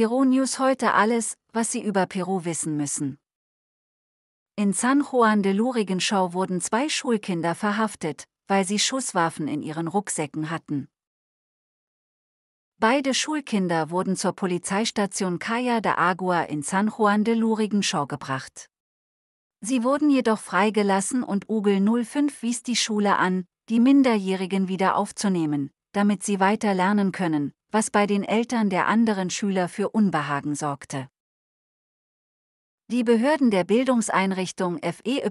Peru News heute alles, was Sie über Peru wissen müssen. In San Juan de Lurigenschau wurden zwei Schulkinder verhaftet, weil sie Schusswaffen in ihren Rucksäcken hatten. Beide Schulkinder wurden zur Polizeistation Calla de Agua in San Juan de Lurigenschau gebracht. Sie wurden jedoch freigelassen und Ugel 05 wies die Schule an, die Minderjährigen wieder aufzunehmen, damit sie weiter lernen können, was bei den Eltern der anderen Schüler für Unbehagen sorgte. Die Behörden der Bildungseinrichtung FEY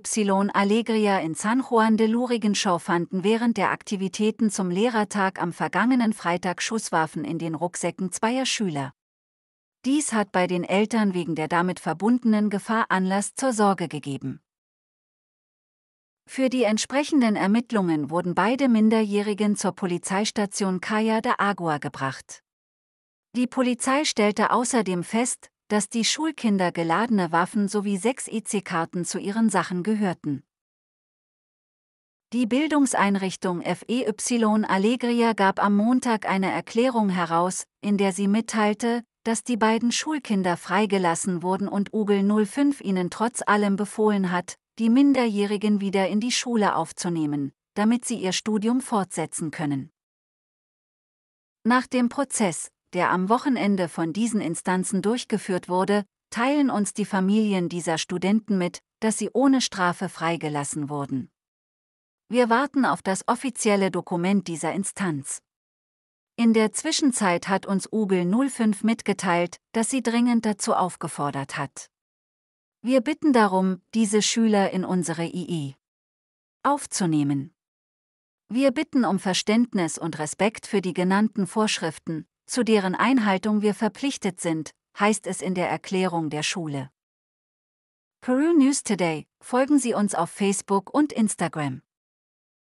Alegria in San Juan de Lurigenschau fanden während der Aktivitäten zum Lehrertag am vergangenen Freitag Schusswaffen in den Rucksäcken zweier Schüler. Dies hat bei den Eltern wegen der damit verbundenen Gefahr Anlass zur Sorge gegeben. Für die entsprechenden Ermittlungen wurden beide Minderjährigen zur Polizeistation Calla de Agua gebracht. Die Polizei stellte außerdem fest, dass die Schulkinder geladene Waffen sowie sechs IC-Karten e zu ihren Sachen gehörten. Die Bildungseinrichtung FEY Allegria gab am Montag eine Erklärung heraus, in der sie mitteilte, dass die beiden Schulkinder freigelassen wurden und UGL 05 ihnen trotz allem befohlen hat, die Minderjährigen wieder in die Schule aufzunehmen, damit sie ihr Studium fortsetzen können. Nach dem Prozess, der am Wochenende von diesen Instanzen durchgeführt wurde, teilen uns die Familien dieser Studenten mit, dass sie ohne Strafe freigelassen wurden. Wir warten auf das offizielle Dokument dieser Instanz. In der Zwischenzeit hat uns Ugel 05 mitgeteilt, dass sie dringend dazu aufgefordert hat. Wir bitten darum, diese Schüler in unsere IE aufzunehmen. Wir bitten um Verständnis und Respekt für die genannten Vorschriften, zu deren Einhaltung wir verpflichtet sind, heißt es in der Erklärung der Schule. Peru News Today, folgen Sie uns auf Facebook und Instagram.